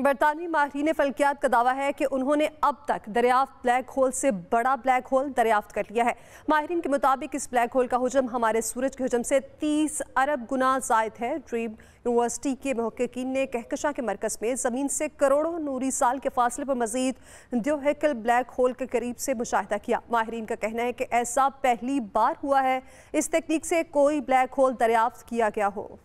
बरतानवी माहरीन फल्कियात का दावा है कि उन्होंने अब तक दरियाफ्त ब्लैक होल से बड़ा ब्लैक होल दरियाफ्त कर लिया है माहरीन के मुताबिक इस ब्लैक होल का हजम हमारे सूरज के हजम से 30 अरब गुना जायद है ड्रीम यूनिवर्सिटी के महक्कीन ने कहकशा के मरकज़ में ज़मीन से करोड़ों नूरी साल के फासले पर मजीद द्योहकल ब्लैक होल के करीब से मुशाह किया माहरीन का कहना है कि ऐसा पहली बार हुआ है इस तकनीक से कोई ब्लैक होल दरियाफ्त किया गया हो